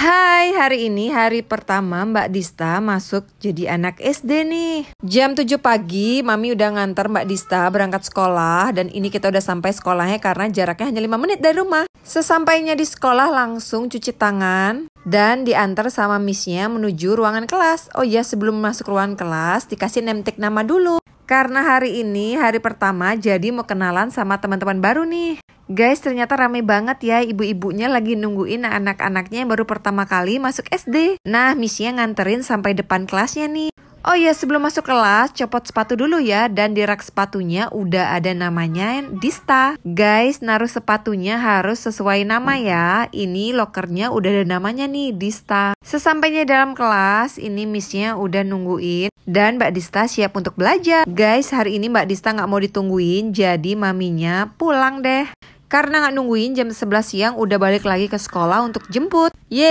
Hai, hari ini hari pertama Mbak Dista masuk jadi anak SD nih. Jam 7 pagi, Mami udah nganter Mbak Dista berangkat sekolah dan ini kita udah sampai sekolahnya karena jaraknya hanya 5 menit dari rumah. Sesampainya di sekolah langsung cuci tangan dan diantar sama misnya menuju ruangan kelas. Oh iya, sebelum masuk ruangan kelas dikasih nemtek nama dulu. Karena hari ini hari pertama jadi mau kenalan sama teman-teman baru nih. Guys ternyata rame banget ya ibu-ibunya lagi nungguin anak-anaknya yang baru pertama kali masuk SD. Nah misinya nganterin sampai depan kelasnya nih. Oh iya sebelum masuk kelas copot sepatu dulu ya dan di rak sepatunya udah ada namanya Dista. Guys naruh sepatunya harus sesuai nama ya. Ini lokernya udah ada namanya nih Dista. Sesampainya dalam kelas ini missnya udah nungguin dan Mbak Dista siap untuk belajar. Guys hari ini Mbak Dista nggak mau ditungguin jadi maminya pulang deh. Karena nggak nungguin jam 11 siang udah balik lagi ke sekolah untuk jemput. Yeay!